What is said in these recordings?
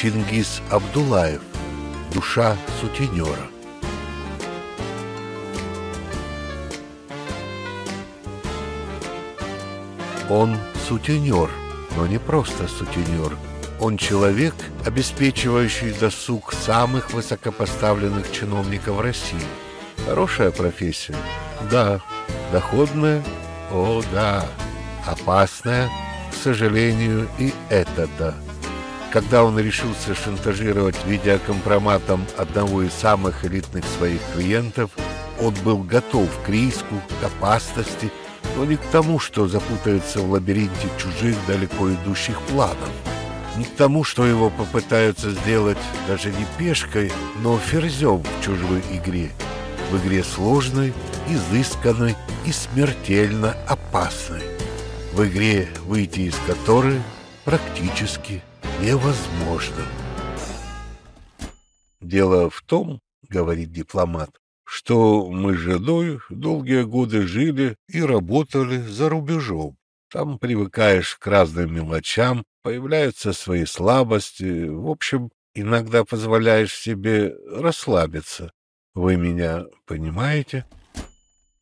Чингис Абдулаев «Душа сутенера». Он сутенер, но не просто сутенер. Он человек, обеспечивающий досуг самых высокопоставленных чиновников России. Хорошая профессия? Да. Доходная? О, да. Опасная? К сожалению, и это да когда он решился шантажировать видеокомпроматом одного из самых элитных своих клиентов, он был готов к риску, к опасности, но не к тому, что запутается в лабиринте чужих далеко идущих планов. Не к тому, что его попытаются сделать даже не пешкой, но ферзем в чужой игре. В игре сложной, изысканной и смертельно опасной. В игре, выйти из которой практически невозможным. Дело в том, говорит дипломат, что мы с женой долгие годы жили и работали за рубежом. Там привыкаешь к разным мелочам, появляются свои слабости, в общем, иногда позволяешь себе расслабиться. Вы меня понимаете?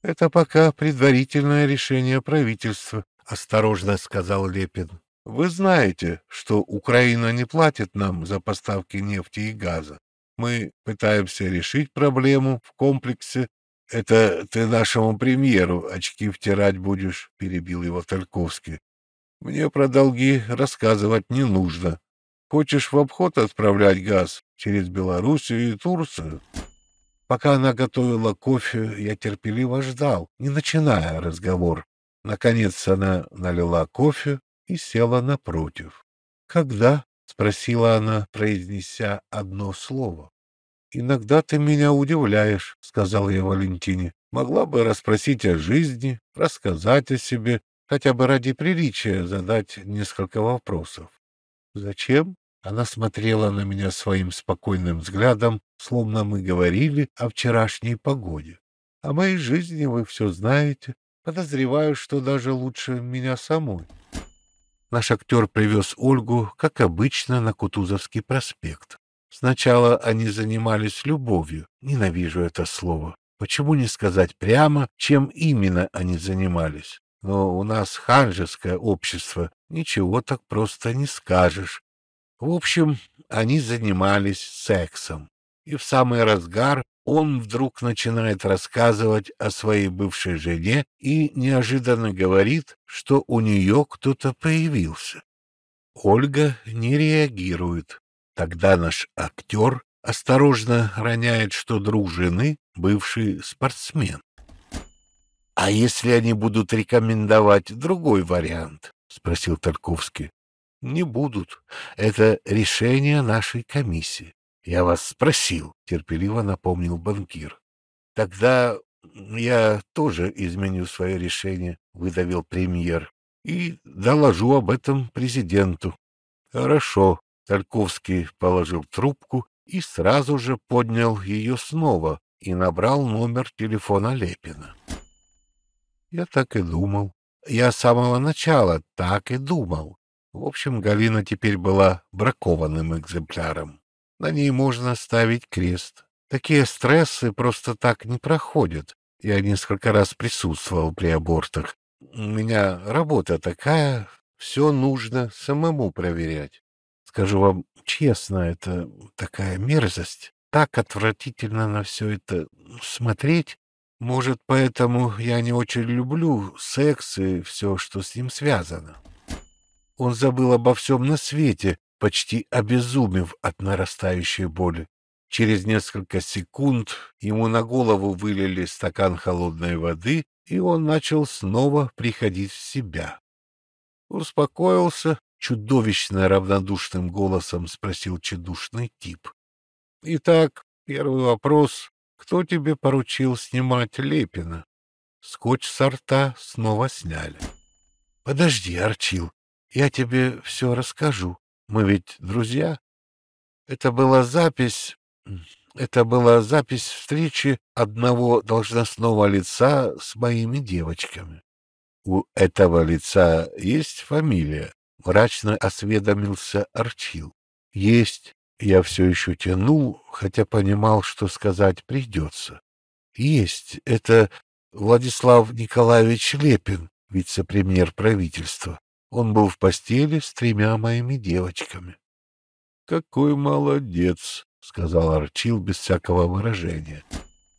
Это пока предварительное решение правительства, осторожно сказал Лепин. Вы знаете, что Украина не платит нам за поставки нефти и газа. Мы пытаемся решить проблему в комплексе. Это ты нашему премьеру очки втирать будешь, перебил его Тальковский. Мне про долги рассказывать не нужно. Хочешь в обход отправлять газ через Белоруссию и Турцию? Пока она готовила кофе, я терпеливо ждал, не начиная разговор. Наконец она налила кофе, и села напротив. «Когда?» — спросила она, произнеся одно слово. «Иногда ты меня удивляешь», — сказал я Валентине. «Могла бы расспросить о жизни, рассказать о себе, хотя бы ради приличия задать несколько вопросов». «Зачем?» Она смотрела на меня своим спокойным взглядом, словно мы говорили о вчерашней погоде. «О моей жизни вы все знаете. Подозреваю, что даже лучше меня самой» наш актер привез Ольгу, как обычно, на Кутузовский проспект. Сначала они занимались любовью, ненавижу это слово. Почему не сказать прямо, чем именно они занимались? Но у нас ханжеское общество, ничего так просто не скажешь. В общем, они занимались сексом. И в самый разгар он вдруг начинает рассказывать о своей бывшей жене и неожиданно говорит, что у нее кто-то появился. Ольга не реагирует. Тогда наш актер осторожно роняет, что друг жены — бывший спортсмен. «А если они будут рекомендовать другой вариант?» — спросил Тарковский. «Не будут. Это решение нашей комиссии. Я вас спросил, терпеливо напомнил банкир. Тогда я тоже изменю свое решение, выдавил премьер, и доложу об этом президенту. Хорошо. Тальковский положил трубку и сразу же поднял ее снова и набрал номер телефона Лепина. Я так и думал. Я с самого начала так и думал. В общем, Галина теперь была бракованным экземпляром. На ней можно ставить крест. Такие стрессы просто так не проходят. Я несколько раз присутствовал при абортах. У меня работа такая, все нужно самому проверять. Скажу вам честно, это такая мерзость. Так отвратительно на все это смотреть. Может, поэтому я не очень люблю секс и все, что с ним связано. Он забыл обо всем на свете, почти обезумев от нарастающей боли. Через несколько секунд ему на голову вылили стакан холодной воды, и он начал снова приходить в себя. Успокоился, чудовищно равнодушным голосом спросил чедушный тип. — Итак, первый вопрос. Кто тебе поручил снимать Лепина? Скотч со рта снова сняли. — Подожди, Арчил, я тебе все расскажу. Мы ведь друзья. Это была запись... Это была запись встречи одного должностного лица с моими девочками. У этого лица есть фамилия? Мрачно осведомился Арчил. Есть. Я все еще тянул, хотя понимал, что сказать придется. Есть. Это Владислав Николаевич Лепин, вице-премьер правительства. Он был в постели с тремя моими девочками. — Какой молодец! — сказал Арчил без всякого выражения.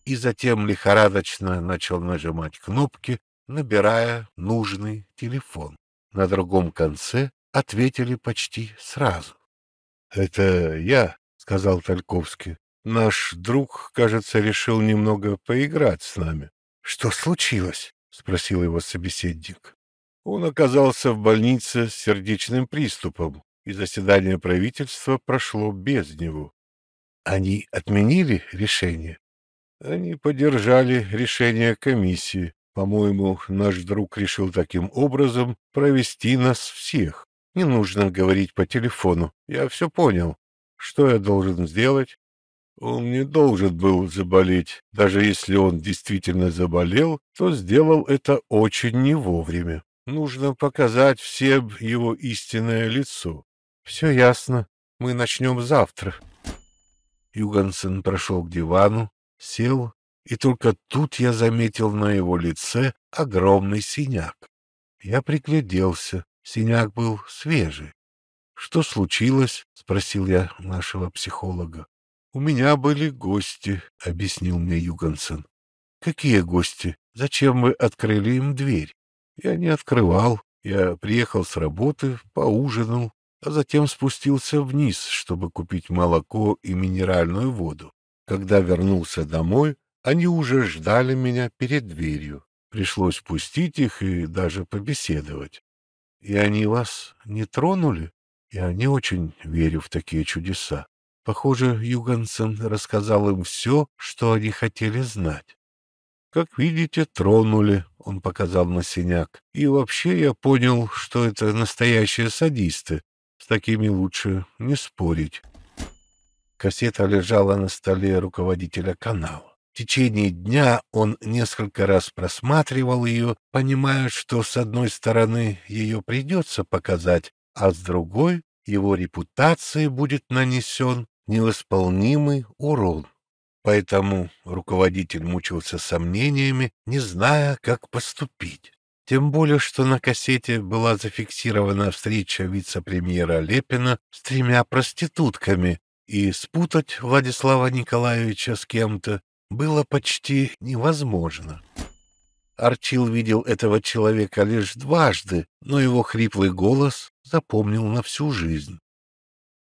И затем лихорадочно начал нажимать кнопки, набирая нужный телефон. На другом конце ответили почти сразу. — Это я, — сказал Тальковский. — Наш друг, кажется, решил немного поиграть с нами. — Что случилось? — спросил его собеседник. Он оказался в больнице с сердечным приступом, и заседание правительства прошло без него. Они отменили решение? Они поддержали решение комиссии. По-моему, наш друг решил таким образом провести нас всех. Не нужно говорить по телефону. Я все понял. Что я должен сделать? Он не должен был заболеть. Даже если он действительно заболел, то сделал это очень не вовремя. Нужно показать всем его истинное лицо. Все ясно. Мы начнем завтра. Югансен прошел к дивану, сел, и только тут я заметил на его лице огромный синяк. Я пригляделся. Синяк был свежий. «Что случилось?» — спросил я нашего психолога. «У меня были гости», — объяснил мне Югансен. «Какие гости? Зачем вы открыли им дверь?» Я не открывал. Я приехал с работы, поужинал, а затем спустился вниз, чтобы купить молоко и минеральную воду. Когда вернулся домой, они уже ждали меня перед дверью. Пришлось пустить их и даже побеседовать. И они вас не тронули? Я не очень верю в такие чудеса. Похоже, Югансен рассказал им все, что они хотели знать. Как видите, тронули, — он показал на синяк. И вообще я понял, что это настоящие садисты. С такими лучше не спорить. Кассета лежала на столе руководителя канала. В течение дня он несколько раз просматривал ее, понимая, что с одной стороны ее придется показать, а с другой его репутации будет нанесен невосполнимый урон. Поэтому руководитель мучился сомнениями, не зная, как поступить. Тем более, что на кассете была зафиксирована встреча вице-премьера Лепина с тремя проститутками, и спутать Владислава Николаевича с кем-то было почти невозможно. Арчил видел этого человека лишь дважды, но его хриплый голос запомнил на всю жизнь.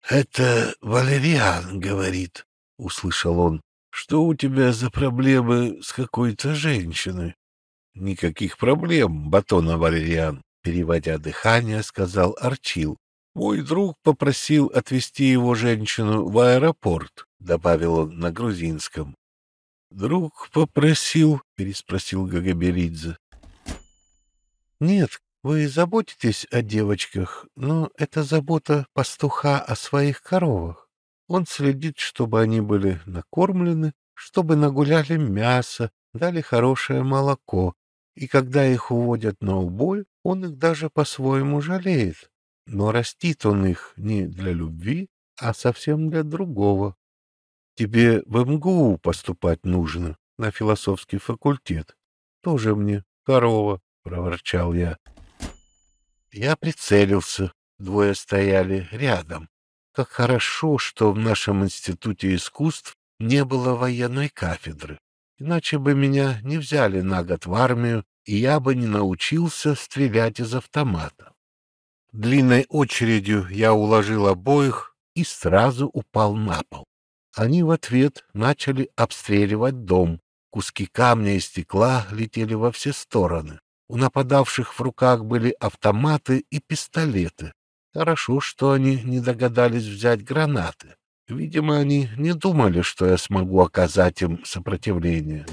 «Это Валериан говорит», — услышал он. Что у тебя за проблемы с какой-то женщиной? — Никаких проблем, Батона Валериан, — переводя дыхание, сказал Арчил. — Мой друг попросил отвезти его женщину в аэропорт, — добавил он на грузинском. — Друг попросил, — переспросил Гагаберидзе. — Нет, вы заботитесь о девочках, но это забота пастуха о своих коровах. Он следит, чтобы они были накормлены, чтобы нагуляли мясо, дали хорошее молоко, и когда их уводят на убой, он их даже по-своему жалеет. Но растит он их не для любви, а совсем для другого. Тебе в МГУ поступать нужно, на философский факультет. Тоже мне корова, — проворчал я. Я прицелился. Двое стояли рядом. Как хорошо, что в нашем институте искусств не было военной кафедры. Иначе бы меня не взяли на год в армию, и я бы не научился стрелять из автомата. Длинной очередью я уложил обоих и сразу упал на пол. Они в ответ начали обстреливать дом. Куски камня и стекла летели во все стороны. У нападавших в руках были автоматы и пистолеты. Хорошо, что они не догадались взять гранаты. Видимо, они не думали, что я смогу оказать им сопротивление.